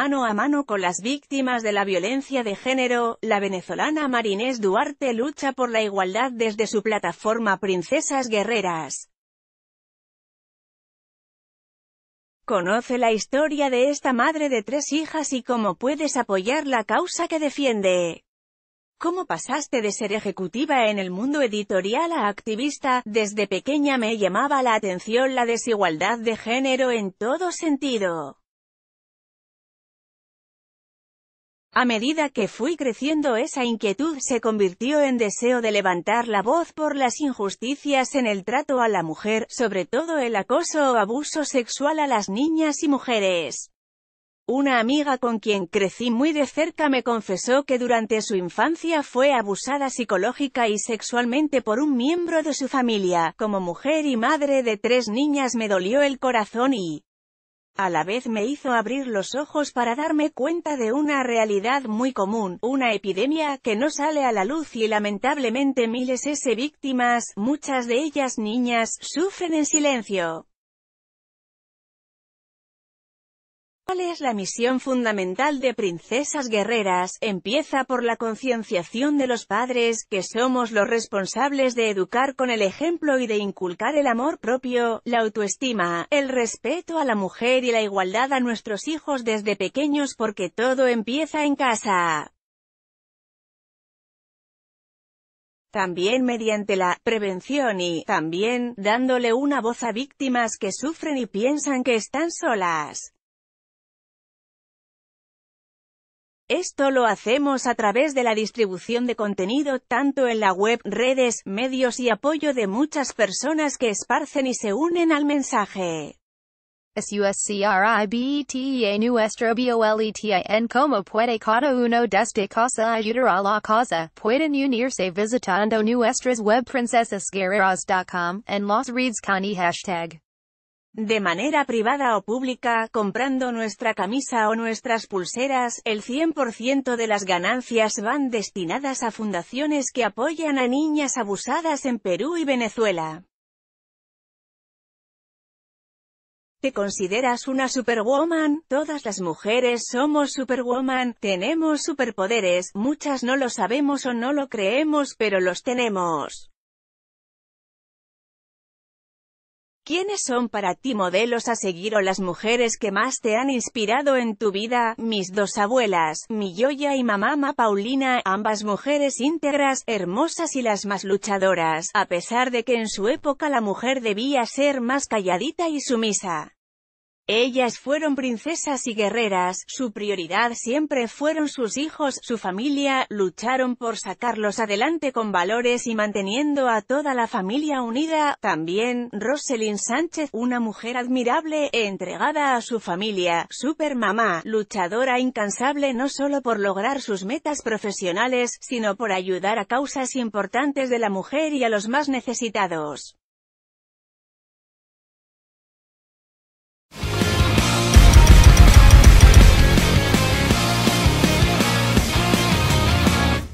mano a mano con las víctimas de la violencia de género, la venezolana Marinés Duarte lucha por la igualdad desde su plataforma Princesas Guerreras. Conoce la historia de esta madre de tres hijas y cómo puedes apoyar la causa que defiende. ¿Cómo pasaste de ser ejecutiva en el mundo editorial a activista? Desde pequeña me llamaba la atención la desigualdad de género en todo sentido. A medida que fui creciendo esa inquietud se convirtió en deseo de levantar la voz por las injusticias en el trato a la mujer, sobre todo el acoso o abuso sexual a las niñas y mujeres. Una amiga con quien crecí muy de cerca me confesó que durante su infancia fue abusada psicológica y sexualmente por un miembro de su familia. Como mujer y madre de tres niñas me dolió el corazón y a la vez me hizo abrir los ojos para darme cuenta de una realidad muy común, una epidemia que no sale a la luz y lamentablemente miles de víctimas, muchas de ellas niñas, sufren en silencio. ¿Cuál es la misión fundamental de Princesas Guerreras? Empieza por la concienciación de los padres, que somos los responsables de educar con el ejemplo y de inculcar el amor propio, la autoestima, el respeto a la mujer y la igualdad a nuestros hijos desde pequeños porque todo empieza en casa. también mediante la prevención y, también, dándole una voz a víctimas que sufren y piensan que están solas. Esto lo hacemos a través de la distribución de contenido tanto en la web, redes, medios y apoyo de muchas personas que esparcen y se unen al mensaje. a nuestro BOLETIN como puede cada uno desde casa ayudar a la causa, pueden unirse visitando nuestras web princesasguerreras.com en los reads con hashtag de manera privada o pública, comprando nuestra camisa o nuestras pulseras, el 100% de las ganancias van destinadas a fundaciones que apoyan a niñas abusadas en Perú y Venezuela. ¿Te consideras una superwoman? Todas las mujeres somos superwoman, tenemos superpoderes, muchas no lo sabemos o no lo creemos pero los tenemos. ¿Quiénes son para ti modelos a seguir o las mujeres que más te han inspirado en tu vida? Mis dos abuelas, mi Yoya y mamá Paulina, ambas mujeres íntegras, hermosas y las más luchadoras, a pesar de que en su época la mujer debía ser más calladita y sumisa. Ellas fueron princesas y guerreras, su prioridad siempre fueron sus hijos, su familia, lucharon por sacarlos adelante con valores y manteniendo a toda la familia unida. También, Roselyn Sánchez, una mujer admirable, entregada a su familia, super supermamá, luchadora incansable no solo por lograr sus metas profesionales, sino por ayudar a causas importantes de la mujer y a los más necesitados.